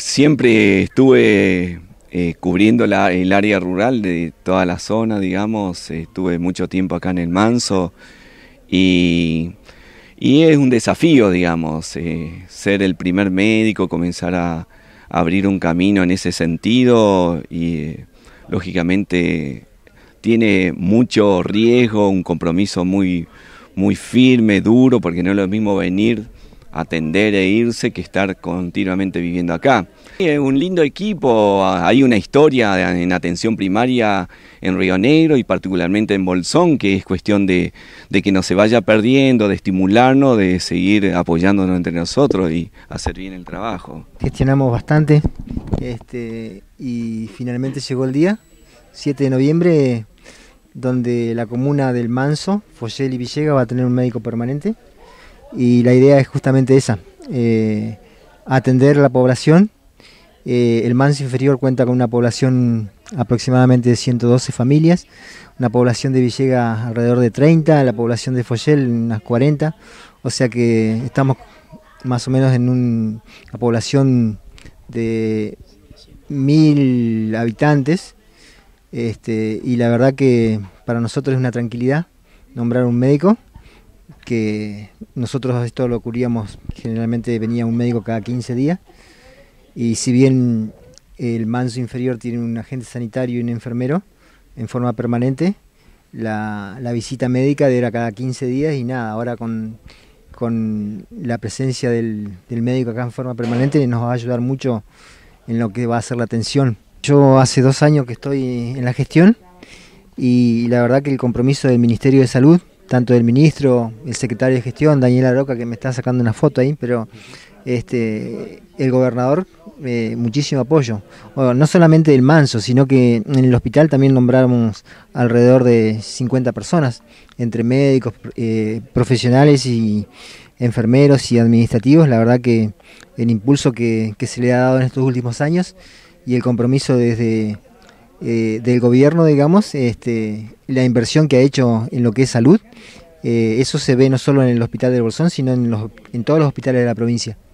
Siempre estuve eh, cubriendo el área rural de toda la zona, digamos, estuve mucho tiempo acá en el Manso y, es un desafío, digamos, eh, ser el primer médico, comenzar a, abrir un camino en ese sentido y eh, lógicamente tiene mucho riesgo, un compromiso muy, muy firme, duro, porque no es lo mismo venir atender e irse que estar continuamente viviendo acá. Es un lindo equipo, ah, hay una historia en atención primaria en Río Negro y particularmente en Bolsón, que es cuestión de, de que no se vaya perdiendo, de estimularnos, de seguir apoyándonos entre nosotros y hacer bien el trabajo. Gestionamos bastante este, y finalmente llegó el día, 7 de noviembre, donde la comuna del Manso, Foyel y Villega va a tener un médico permanente y la idea es justamente esa, eh, atender a la población. Eh, el Manso Inferior cuenta con una población aproximadamente de 112 familias, una población de Villegas alrededor de 30, la población de Foyel unas 40, o sea que estamos más o menos en una población de mil habitantes este, y la verdad que para nosotros es una tranquilidad nombrar un médico que nosotros esto lo curíamos, generalmente venía un médico cada 15 días, y si bien el manso inferior tiene un agente sanitario y un enfermero en forma permanente, la, visita médica era cada 15 días y nada, ahora con, la presencia del, del médico acá en forma permanente nos va a ayudar mucho en lo que va a ser la atención. Yo hace dos años que estoy en la gestión y la verdad que el compromiso del Ministerio de Salud tanto del ministro, el secretario de gestión, Daniela Roca, que me está sacando una foto ahí, pero este, el gobernador, eh, muchísimo apoyo. no solamente del Manso, sino que en el hospital también nombramos alrededor de 50 personas, entre médicos, eh, profesionales y enfermeros y administrativos. La verdad que el impulso que se le ha dado en estos últimos años y el compromiso desde eh, del gobierno, digamos, este, la inversión que ha hecho en lo que es salud. Eh, eso se ve no solo en el hospital del Bolsón, sino en todos los hospitales de la provincia.